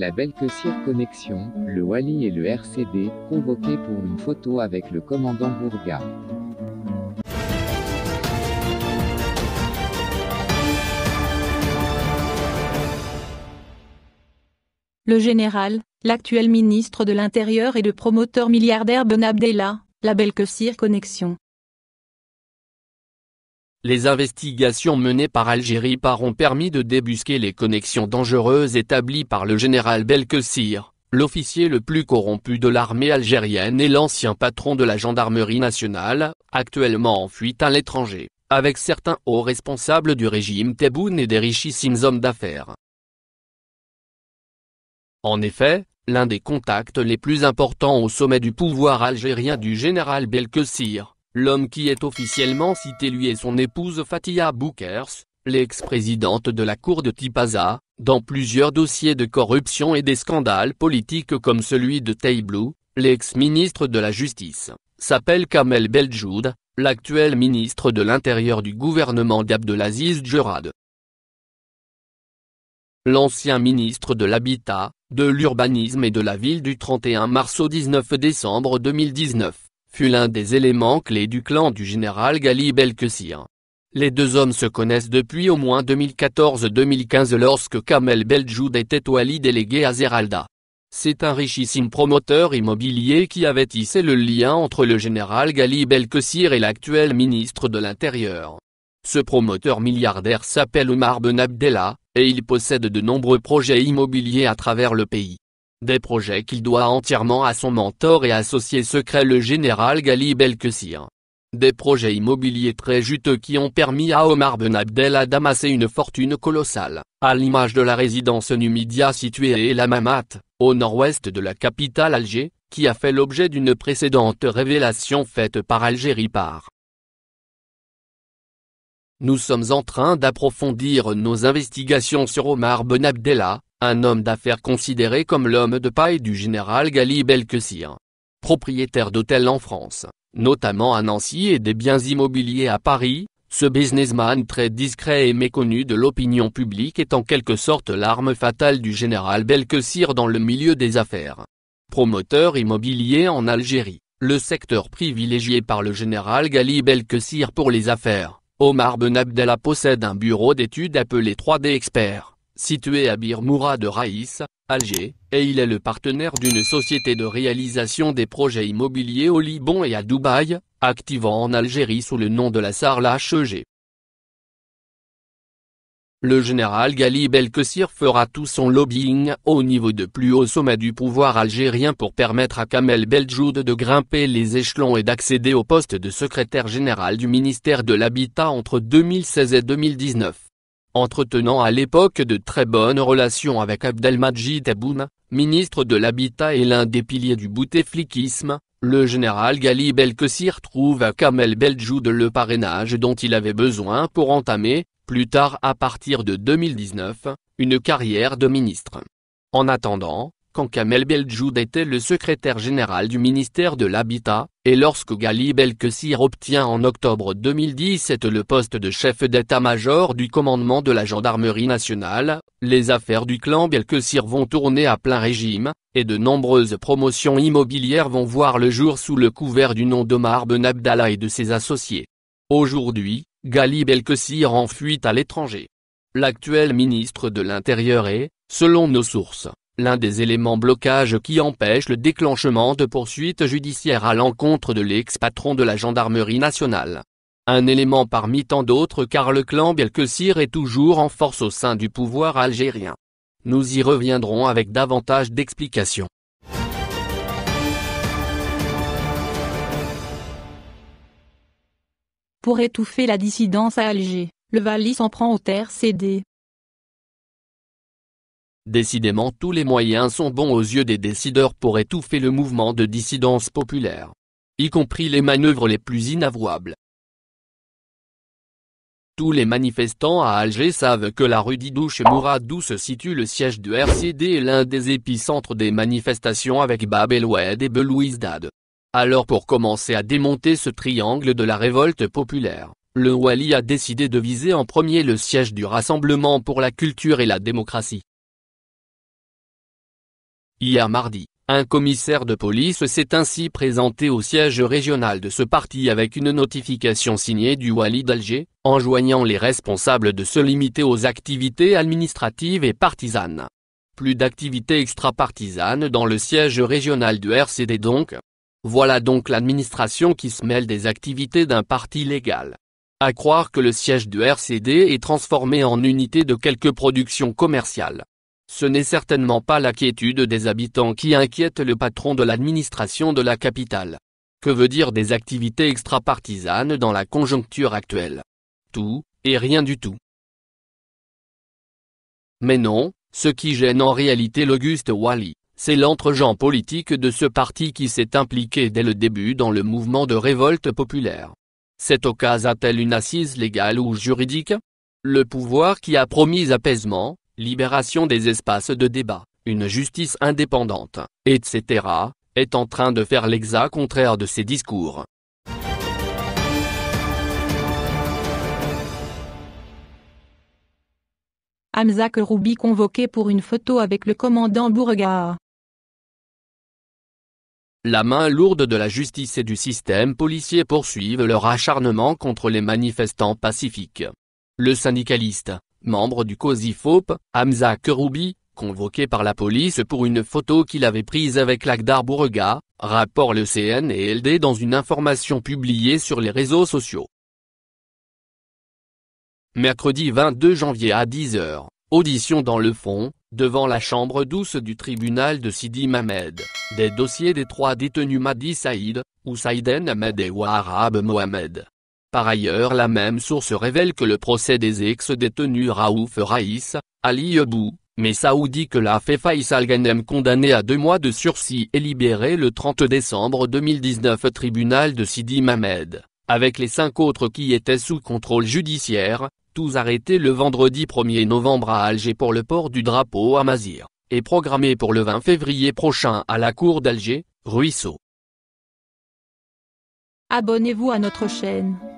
La Belkessir Connexion, le Wali et le RCD, convoqués pour une photo avec le commandant Bourga. Le général, l'actuel ministre de l'Intérieur et le promoteur milliardaire Ben Abdella, la Belkessir Connexion, les investigations menées par Algérie par ont permis de débusquer les connexions dangereuses établies par le général Belkessir, l'officier le plus corrompu de l'armée algérienne et l'ancien patron de la gendarmerie nationale, actuellement en fuite à l'étranger, avec certains hauts responsables du régime Tebboune et des richissimes hommes d'affaires. En effet, l'un des contacts les plus importants au sommet du pouvoir algérien du général Belkessir, L'homme qui est officiellement cité lui et son épouse Fatia Boukers, l'ex-présidente de la cour de Tipaza, dans plusieurs dossiers de corruption et des scandales politiques comme celui de Lou, l'ex-ministre de la Justice, s'appelle Kamel Beljoud, l'actuel ministre de l'Intérieur du gouvernement d'Abdelaziz Djurad. L'ancien ministre de l'Habitat, de l'Urbanisme et de la Ville du 31 mars au 19 décembre 2019 fut l'un des éléments clés du clan du général Gali Belkessir. Les deux hommes se connaissent depuis au moins 2014-2015 lorsque Kamel Beljoud était Wali délégué à Zeralda. C'est un richissime promoteur immobilier qui avait tissé le lien entre le général Gali Belkessir et l'actuel ministre de l'Intérieur. Ce promoteur milliardaire s'appelle Omar Ben et il possède de nombreux projets immobiliers à travers le pays. Des projets qu'il doit entièrement à son mentor et associé secret le général Gali Belkessir. Des projets immobiliers très juteux qui ont permis à Omar Ben d'amasser une fortune colossale, à l'image de la résidence Numidia située à El au nord-ouest de la capitale Alger, qui a fait l'objet d'une précédente révélation faite par Algérie par. Nous sommes en train d'approfondir nos investigations sur Omar Ben Abdellah un homme d'affaires considéré comme l'homme de paille du général Gali Belkessir. Propriétaire d'hôtels en France, notamment à Nancy et des biens immobiliers à Paris, ce businessman très discret et méconnu de l'opinion publique est en quelque sorte l'arme fatale du général Belkessir dans le milieu des affaires. Promoteur immobilier en Algérie, le secteur privilégié par le général Gali Belkessir pour les affaires, Omar Ben possède un bureau d'études appelé 3D Expert situé à Bir de Raïs, Alger, et il est le partenaire d'une société de réalisation des projets immobiliers au Liban et à Dubaï, activant en Algérie sous le nom de la sarl HEG. Le général Gali Belkessir fera tout son lobbying au niveau de plus haut sommet du pouvoir algérien pour permettre à Kamel Beljoud de grimper les échelons et d'accéder au poste de secrétaire général du ministère de l'Habitat entre 2016 et 2019 entretenant à l'époque de très bonnes relations avec Abdelmadjid Aboum, ministre de l'Habitat et l'un des piliers du bouteflikisme, le général Gali kassir trouve à Kamel Beljoud le parrainage dont il avait besoin pour entamer, plus tard à partir de 2019, une carrière de ministre. En attendant, Kamel Beljoud était le secrétaire général du ministère de l'Habitat, et lorsque Gali Belkessir obtient en octobre 2017 le poste de chef d'état-major du commandement de la gendarmerie nationale, les affaires du clan Belkessir vont tourner à plein régime, et de nombreuses promotions immobilières vont voir le jour sous le couvert du nom d'Omar Ben Abdallah et de ses associés. Aujourd'hui, Gali Belkessir en fuite à l'étranger. L'actuel ministre de l'Intérieur est, selon nos sources, l'un des éléments blocage qui empêche le déclenchement de poursuites judiciaires à l'encontre de l'ex-patron de la gendarmerie nationale. Un élément parmi tant d'autres car le clan Belkessir est toujours en force au sein du pouvoir algérien. Nous y reviendrons avec davantage d'explications. Pour étouffer la dissidence à Alger, le Vali s'en prend aux terres cédées, Décidément tous les moyens sont bons aux yeux des décideurs pour étouffer le mouvement de dissidence populaire. Y compris les manœuvres les plus inavouables. Tous les manifestants à Alger savent que la rue Didouche Mourad se situe le siège du RCD est l'un des épicentres des manifestations avec Bab oued et Belouizdad. Alors pour commencer à démonter ce triangle de la révolte populaire, le Wali a décidé de viser en premier le siège du Rassemblement pour la culture et la démocratie. Hier mardi, un commissaire de police s'est ainsi présenté au siège régional de ce parti avec une notification signée du Wali d'Alger, enjoignant les responsables de se limiter aux activités administratives et partisanes. Plus d'activités extra-partisanes dans le siège régional du RCD donc. Voilà donc l'administration qui se mêle des activités d'un parti légal. À croire que le siège du RCD est transformé en unité de quelques productions commerciales. Ce n'est certainement pas la quiétude des habitants qui inquiète le patron de l'administration de la capitale. Que veut dire des activités extra-partisanes dans la conjoncture actuelle Tout, et rien du tout. Mais non, ce qui gêne en réalité l'Auguste Wally, c'est l'entregent politique de ce parti qui s'est impliqué dès le début dans le mouvement de révolte populaire. Cette occasion a-t-elle une assise légale ou juridique Le pouvoir qui a promis apaisement, libération des espaces de débat, une justice indépendante, etc., est en train de faire l'exact contraire de ses discours. Hamza Roubi convoqué pour une photo avec le commandant Bourregard. La main lourde de la justice et du système policier poursuivent leur acharnement contre les manifestants pacifiques. Le syndicaliste, membre du COSIFOP, Hamza Keroubi, convoqué par la police pour une photo qu'il avait prise avec l'Agdar Bourga, rapport le CN et LD dans une information publiée sur les réseaux sociaux. Mercredi 22 janvier à 10h, audition dans le fond, devant la chambre douce du tribunal de Sidi Mamed, des dossiers des trois détenus Madi Saïd, ou Saïden Ahmed et Ouarab Mohamed. Par ailleurs la même source révèle que le procès des ex-détenus Raouf Raïs, Ali Yebou, mais Saoudi que la Faïs Al-Ghanem condamné à deux mois de sursis est libéré le 30 décembre 2019 au tribunal de Sidi Mamed, avec les cinq autres qui étaient sous contrôle judiciaire, tous arrêtés le vendredi 1er novembre à Alger pour le port du drapeau à Mazir, et programmé pour le 20 février prochain à la cour d'Alger, Ruisseau. Abonnez-vous à notre chaîne